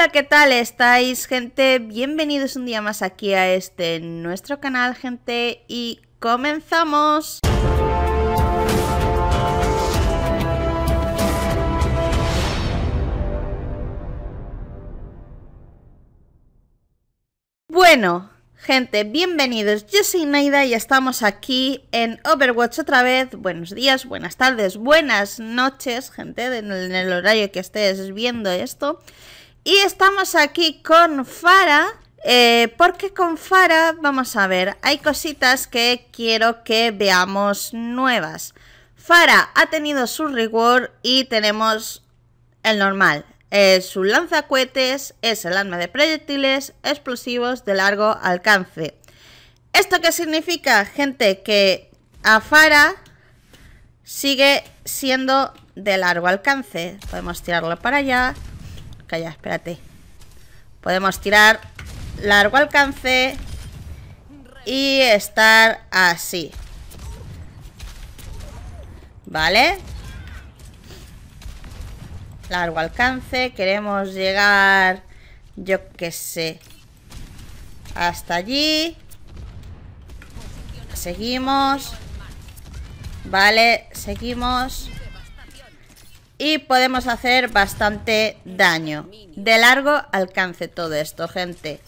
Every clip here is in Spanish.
Hola, ¿qué tal estáis, gente? Bienvenidos un día más aquí a este nuestro canal, gente, y comenzamos. Bueno, Gente, bienvenidos, yo soy Naida y estamos aquí en Overwatch otra vez. Buenos días, buenas tardes, buenas noches, gente, en el, horario que estés viendo esto. Y estamos aquí con Fara, eh, porque con Fara, vamos a ver, hay cositas que quiero que veamos nuevas. Fara ha tenido su reward y tenemos el normal. su lanzacohetes es el arma de proyectiles explosivos de largo alcance. ¿Esto qué significa, gente? Que a Fara sigue siendo de largo alcance. Podemos tirarlo para allá calla, espérate Podemos tirar largo alcance Y estar así Vale Largo alcance Queremos llegar Yo qué sé Hasta allí Seguimos Vale, seguimos y podemos hacer bastante daño. De largo alcance todo esto, gente.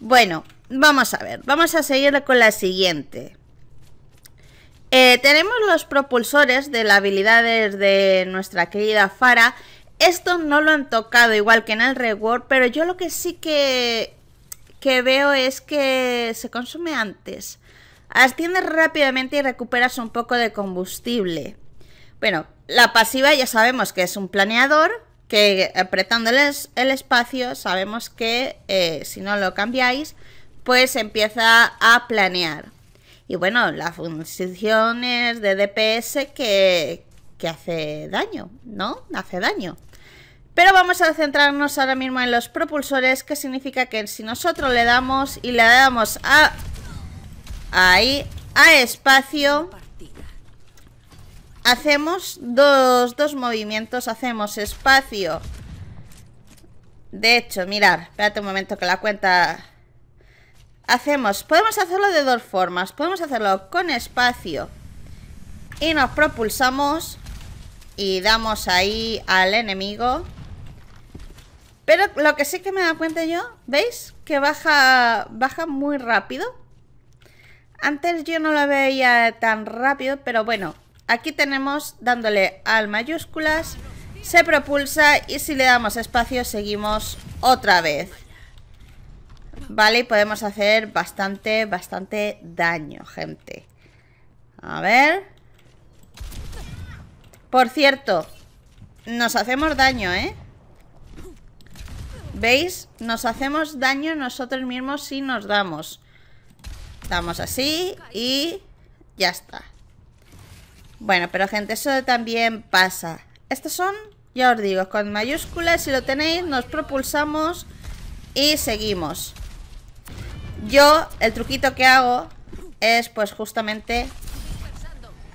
Bueno, vamos a ver, vamos a seguir con la siguiente. Eh, tenemos los propulsores de las habilidades de nuestra querida Fara. Esto no lo han tocado igual que en el reward, pero yo lo que sí que, que veo es que se consume antes. Asciendes rápidamente y recuperas un poco de combustible. Bueno, la pasiva ya sabemos que es un planeador, que apretándoles el espacio sabemos que eh, si no lo cambiáis, pues empieza a planear. Y bueno, las funciones de DPS que, que hace daño, ¿no? Hace daño. Pero vamos a centrarnos ahora mismo en los propulsores, que significa que si nosotros le damos y le damos a... Ahí, a espacio, hacemos dos, movimientos, hacemos espacio. De hecho, mirar, espérate un momento que la cuenta... Hacemos, podemos hacerlo de dos formas. Podemos hacerlo con espacio y nos propulsamos y damos ahí al enemigo. Pero lo que sí que me da cuenta yo, ¿veis? Que baja, baja muy rápido. Antes yo no lo veía tan rápido, pero bueno, Aquí tenemos dándole al mayúsculas, se propulsa y si le damos espacio seguimos otra vez. Vale, y podemos hacer bastante, bastante daño, gente. A ver. Por cierto, nos hacemos daño, ¿eh? ¿Veis? Nos hacemos daño nosotros mismos si nos damos. Damos así y ya está. Bueno, pero gente, eso también pasa. Estos son, ya os digo, con mayúsculas. Si lo tenéis, nos propulsamos y seguimos. Yo, el truquito que hago es pues justamente...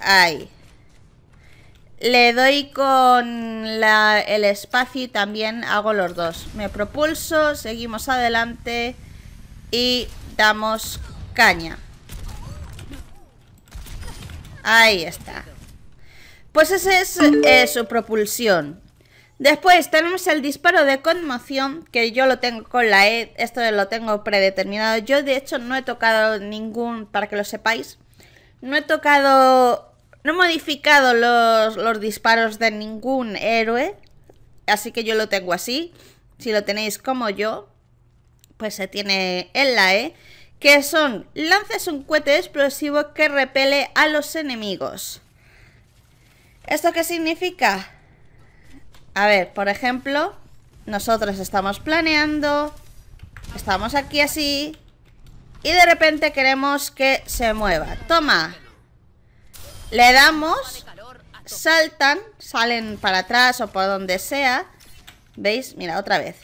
Ahí. Le doy con el espacio y también hago los dos. Me propulso, seguimos adelante y damos caña. Ahí está. Pues esa es eh, su propulsión. Después tenemos el disparo de conmoción, que yo lo tengo con la E, esto lo tengo predeterminado. Yo de hecho no he tocado ningún, para que lo sepáis, no he tocado, no he modificado los, los disparos de ningún héroe, así que yo lo tengo así. Si lo tenéis como yo, pues se tiene en la E, que son lanzas un cohete explosivo que repele a los enemigos. ¿Esto qué significa? A ver, por ejemplo, nosotros estamos planeando, estamos aquí así, y de repente queremos que se mueva. Toma. Le damos, saltan, salen para atrás o por donde sea. ¿Veis? Mira, otra vez.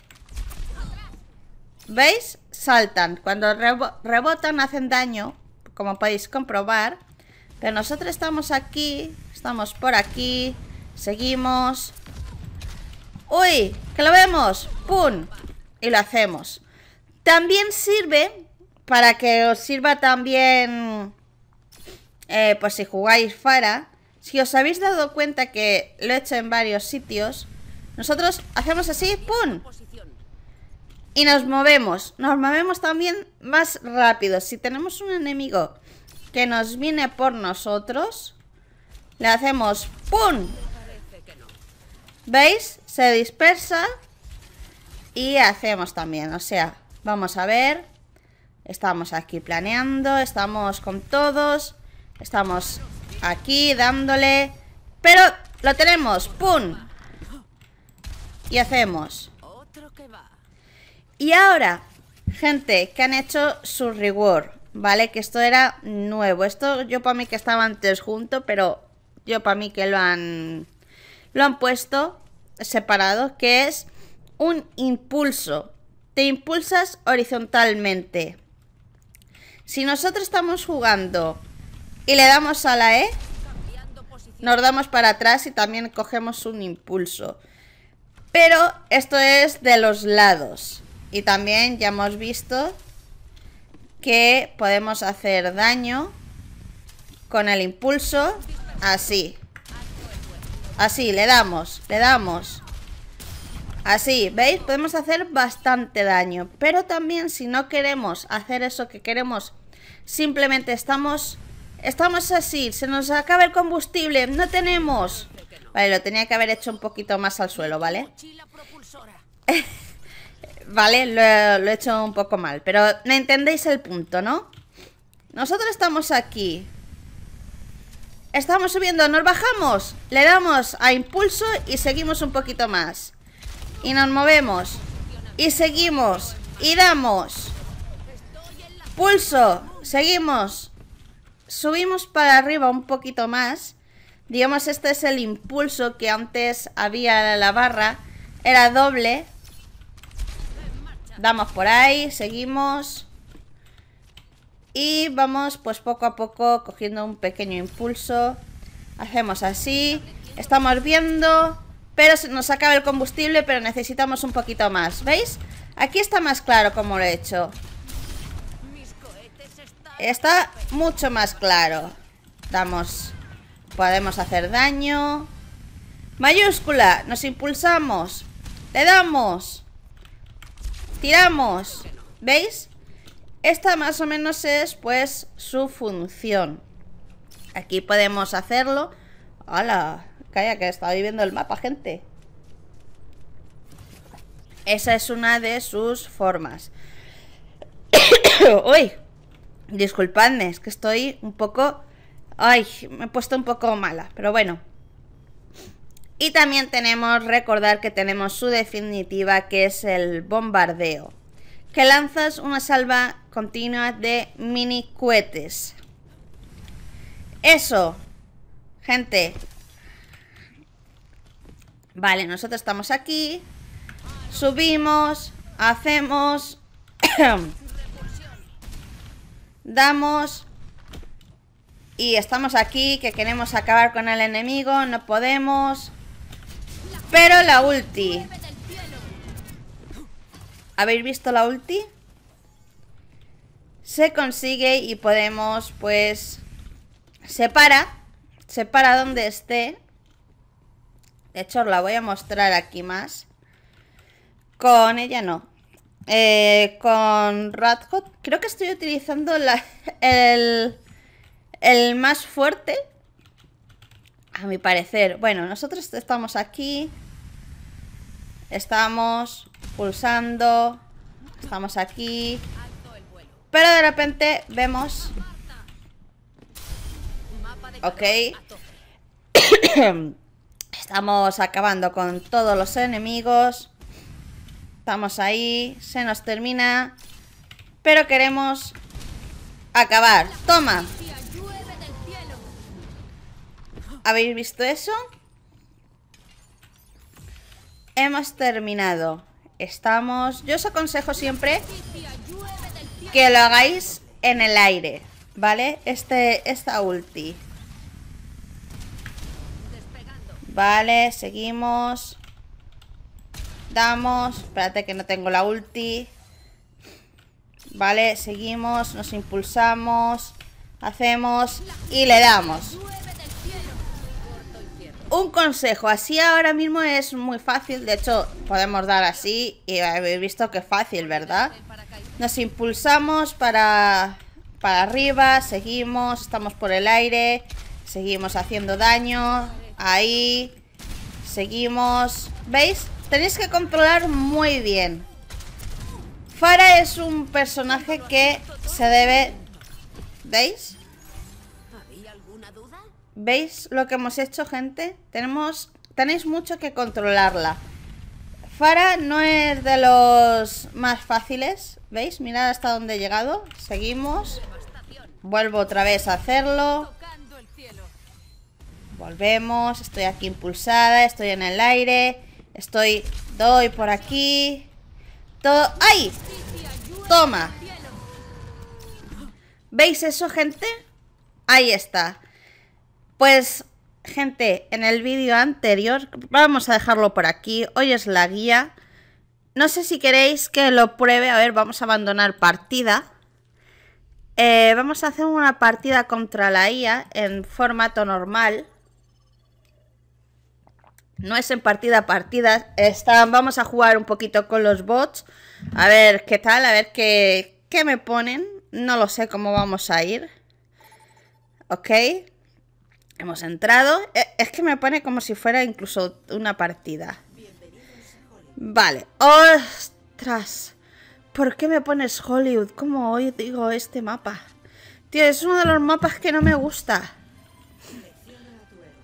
¿Veis? Saltan. Cuando rebotan hacen daño, como podéis comprobar. Pero nosotros estamos aquí Estamos por aquí. Seguimos. ¡Uy! ¡Que lo vemos! ¡Pum! Y lo hacemos. También sirve para que os sirva también... pues si jugáis Fara, si os habéis dado cuenta que lo he hecho en varios sitios, nosotros hacemos así, ¡pum! Y nos movemos. Nos movemos también más rápido. Si tenemos un enemigo que nos viene por nosotros, le hacemos ¡Pum! ¿Veis? Se dispersa. Y hacemos también, o sea, vamos a ver. Estamos aquí planeando, estamos con todos. Estamos aquí dándole. Pero lo tenemos, ¡pum! Y hacemos. Y ahora, gente, que han hecho su reward, ¿vale? Que esto era nuevo. Esto yo para mí que estaba antes junto, pero yo para mí que lo han, lo han puesto separado, que es un impulso. Te impulsas horizontalmente. Si nosotros estamos jugando y le damos a la E, nos damos para atrás y también cogemos un impulso. Pero esto es de los lados. Y también ya hemos visto que podemos hacer daño con el impulso. Así. Así, le damos, le damos. Así, ¿veis? Podemos hacer bastante daño. Pero también si no queremos hacer eso que queremos, simplemente estamos... Estamos así, se nos acaba el combustible, no tenemos... Vale, lo tenía que haber hecho un poquito más al suelo, ¿vale? vale, lo, he hecho un poco mal, pero me entendéis el punto, ¿no? Nosotros estamos aquí Estamos subiendo, nos bajamos Le damos a impulso y seguimos un poquito más Y nos movemos Y seguimos Y damos Pulso, seguimos Subimos para arriba un poquito más Digamos este es el impulso que antes había la barra Era doble Damos por ahí, seguimos y vamos pues poco a poco cogiendo un pequeño impulso. Hacemos así. Estamos viendo. Pero se nos acaba el combustible, pero necesitamos un poquito más. ¿Veis? Aquí está más claro como lo he hecho. Está mucho más claro. Damos... Podemos hacer daño. Mayúscula. Nos impulsamos. Le damos. Tiramos. ¿Veis? Esta más o menos es pues su función. Aquí podemos hacerlo. ¡Hala! Calla, que estaba viviendo el mapa, gente. Esa es una de sus formas. ¡Uy! Disculpadme, es que estoy un poco... ¡Ay! Me he puesto un poco mala, pero bueno. Y también tenemos, recordar que tenemos su definitiva, que es el bombardeo que lanzas una salva continua de mini cohetes. Eso, gente. Vale, nosotros estamos aquí. Subimos, hacemos... damos... Y estamos aquí, que queremos acabar con el enemigo, no podemos. Pero la ulti ¿Habéis visto la ulti? Se consigue y podemos, pues... Separa. Separa donde esté. De hecho, os la voy a mostrar aquí más. Con ella no. Eh, con Radcot. Creo que estoy utilizando la, el, el más fuerte. A mi parecer. Bueno, nosotros estamos aquí. Estamos Pulsando. Estamos aquí. Pero de repente vemos... Ok. Estamos acabando con todos los enemigos. Estamos ahí. Se nos termina. Pero queremos acabar. Toma. ¿Habéis visto eso? Hemos terminado. Estamos... Yo os aconsejo siempre que lo hagáis en el aire, ¿vale? Este, esta ulti. Vale, seguimos. Damos. Espérate que no tengo la ulti. Vale, seguimos, nos impulsamos, hacemos y le damos un consejo, así ahora mismo es muy fácil, de hecho podemos dar así y habéis visto que fácil, ¿verdad? Nos impulsamos para, para arriba, seguimos, estamos por el aire, seguimos haciendo daño, ahí, seguimos, ¿veis? Tenéis que controlar muy bien. Fara es un personaje que se debe, ¿veis? ¿Veis lo que hemos hecho, gente? Tenemos, tenéis mucho que controlarla. Fara no es de los más fáciles. ¿Veis? Mirad hasta dónde he llegado. Seguimos. Vuelvo otra vez a hacerlo. Volvemos. Estoy aquí impulsada. Estoy en el aire. Estoy... Doy por aquí. Todo... ¡Ay! Toma. ¿Veis eso, gente? Ahí está. Pues, gente, en el vídeo anterior, vamos a dejarlo por aquí, hoy es la guía. No sé si queréis que lo pruebe, a ver, vamos a abandonar partida. Eh, vamos a hacer una partida contra la IA en formato normal. No es en partida partida. vamos a jugar un poquito con los bots. A ver qué tal, a ver qué, qué me ponen. No lo sé cómo vamos a ir. Ok. Hemos entrado. Eh, es que me pone como si fuera incluso una partida. Vale. ¡Ostras! ¿Por qué me pones Hollywood? ¿Cómo hoy digo este mapa? Tío, es uno de los mapas que no me gusta.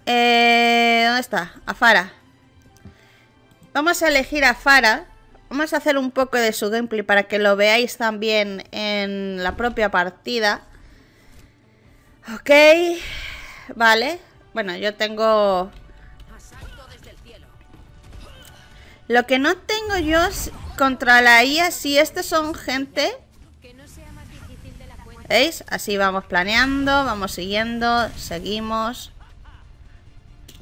Eh, ¿Dónde está? A Afara. Vamos a elegir a Fara. Vamos a hacer un poco de su gameplay para que lo veáis también en la propia partida. Ok. ¿vale? Bueno, yo tengo... Lo que no tengo yo contra la IA, si estos son gente... ¿Veis? Así vamos planeando, vamos siguiendo, seguimos.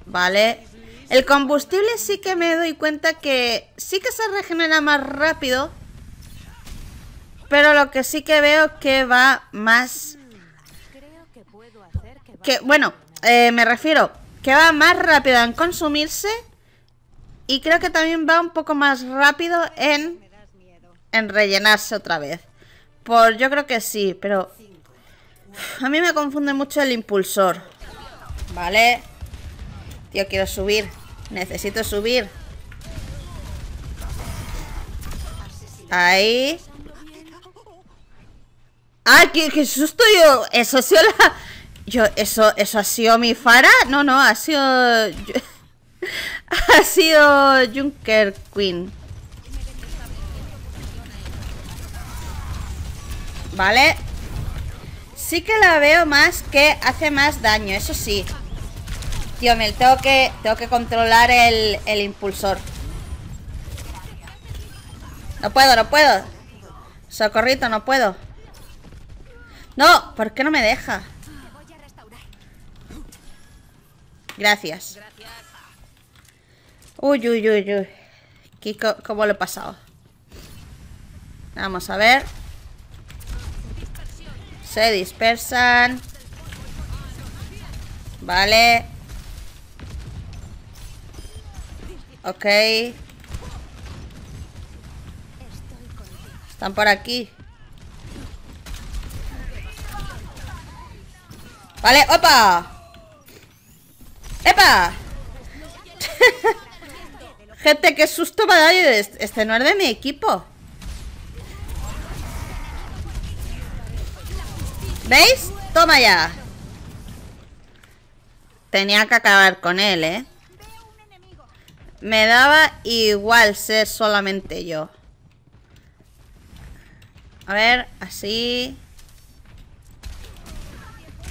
Vale. El combustible sí que me doy cuenta que sí que se regenera más rápido. Pero lo que sí que veo que va más que, bueno, eh, me refiero que va más rápido en consumirse y creo que también va un poco más rápido en, en rellenarse otra vez. Por, yo creo que sí, pero a mí me confunde mucho el impulsor. Vale. Tío, quiero subir. Necesito subir. Ahí. ay qué, susto yo! Eso sí, la, yo, eso, eso ha sido mi Fara. No, no, ha sido. ha sido Junker Queen. Vale. Sí que la veo más que hace más daño, eso sí. Tío, me tengo que, tengo que controlar el, el impulsor. No puedo, no puedo. Socorrito, no puedo. No, ¿por qué no me deja? Gracias. Uy, uy, uy, uy. ¿Cómo lo he pasado? Vamos a ver. Se dispersan. Vale. Ok. Están por aquí. Vale, opa. ¡Epa! Gente, qué susto me dado! Este no es de mi equipo. ¿Veis? Toma ya. Tenía que acabar con él, ¿eh? Me daba igual ser solamente yo. A ver, así.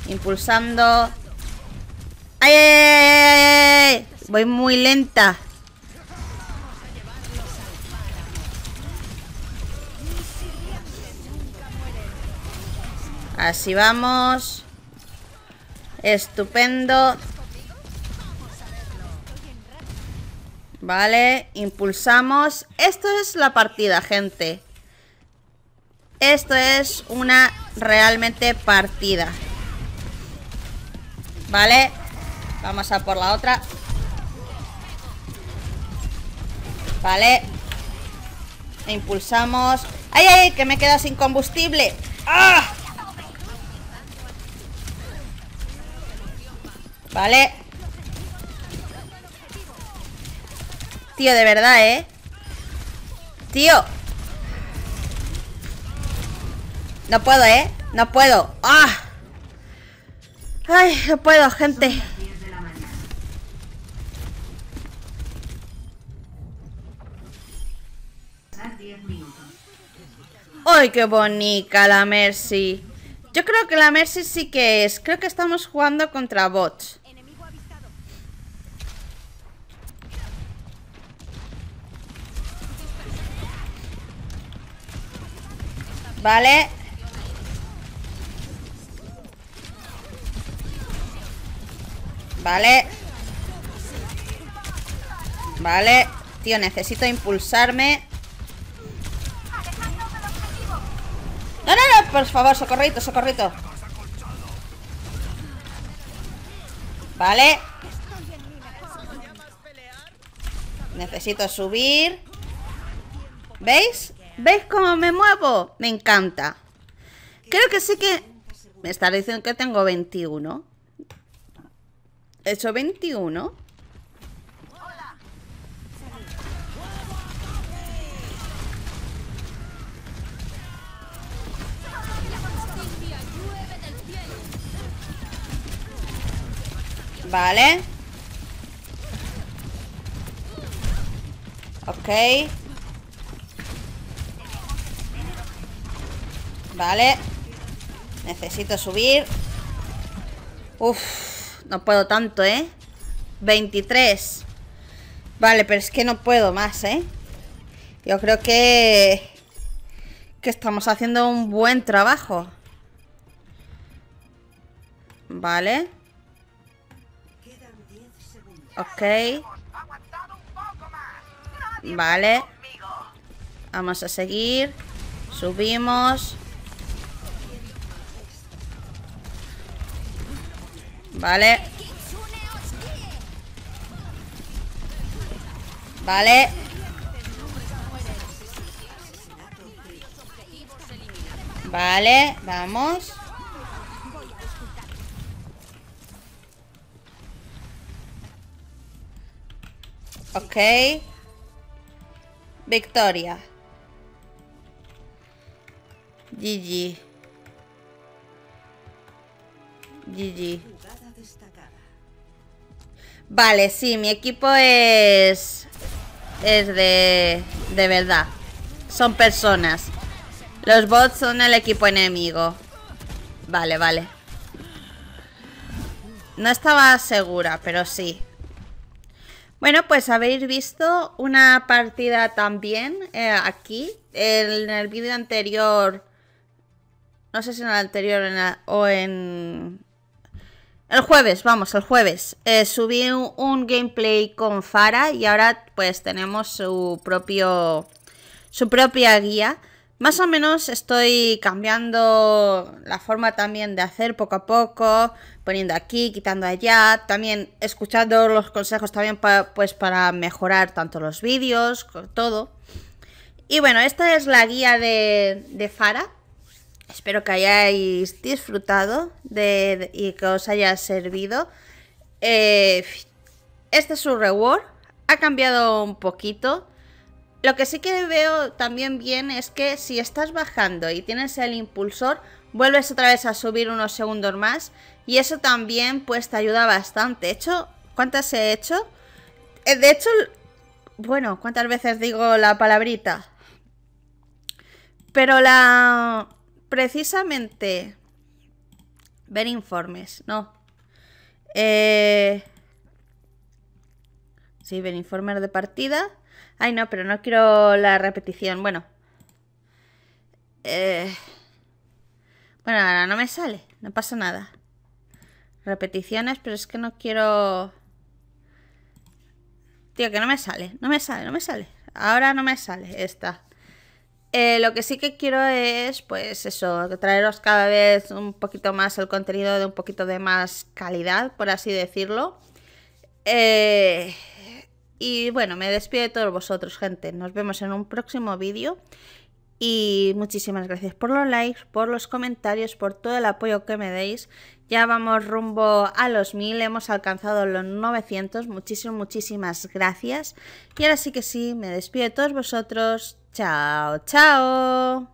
Impulsando. ¡Ay, Voy muy lenta. Así vamos. Estupendo. Vale, impulsamos. Esto es la partida, gente. Esto es una realmente partida. Vale, Vamos a por la otra Vale Impulsamos ¡Ay, ay! Que me he quedado sin combustible ¡Ah! Vale Tío, de verdad, ¿eh? Tío No puedo, ¿eh? No puedo ¡Ah! Ay, no puedo, gente ¡Ay, qué bonita la Mercy! Yo creo que la Mercy sí que es. Creo que estamos jugando contra bots. Vale. Vale. Vale. Tío, necesito impulsarme. No, no, no, por favor, socorrito, socorrito. Vale. Necesito subir. ¿Veis? ¿Veis cómo me muevo? Me encanta. Creo que sí que... Me está diciendo que tengo 21. He hecho 21. Vale. Ok. Vale. Necesito subir. Uf, no puedo tanto, ¿eh? 23. Vale, pero es que no puedo más, ¿eh? Yo creo que... Que estamos haciendo un buen trabajo. Vale. Ok. Vale. Vamos a seguir. Subimos. Vale. Vale. Vale, vamos. Ok. Victoria. GG. GG. Vale, sí, mi equipo es... Es de... De verdad. Son personas. Los bots son el equipo enemigo. Vale, vale. No estaba segura, pero sí. Bueno, pues habéis visto una partida también eh, aquí. En el vídeo anterior, no sé si en el anterior o en... El jueves, vamos, el jueves. Eh, subí un, un, gameplay con Fara y ahora pues tenemos su propio... Su propia guía más o menos estoy cambiando la forma también de hacer poco a poco, poniendo aquí, quitando allá, también escuchando los consejos también pues para mejorar tanto los vídeos, todo. Y bueno, esta es la guía de, Fara. Espero que hayáis disfrutado y que os haya servido. Eh, este es su reward. Ha cambiado un poquito. Lo que sí que veo también bien es que si estás bajando y tienes el impulsor, vuelves otra vez a subir unos segundos más y eso también pues te ayuda bastante. hecho? ¿Cuántas he hecho? Eh, de hecho, bueno, ¿cuántas veces digo la palabrita? Pero la... Precisamente... Ver informes, no. Eh... Sí, ver informes de partida. Ay, no, pero no quiero la repetición. Bueno. Eh, bueno, ahora no me sale. No pasa nada. Repeticiones, pero es que no quiero... Tío, que no me sale. No me sale, no me sale. Ahora no me sale esta. Eh, lo que sí que quiero es, pues eso, traeros cada vez un poquito más el contenido de un poquito de más calidad, por así decirlo. Eh, y bueno, me despido de todos vosotros, gente. Nos vemos en un próximo vídeo. Y muchísimas gracias por los likes, por los comentarios, por todo el apoyo que me deis. Ya vamos rumbo a los 1000, hemos alcanzado los 900. Muchísimas, muchísimas gracias. Y ahora sí que sí, me despido de todos vosotros. Chao, chao.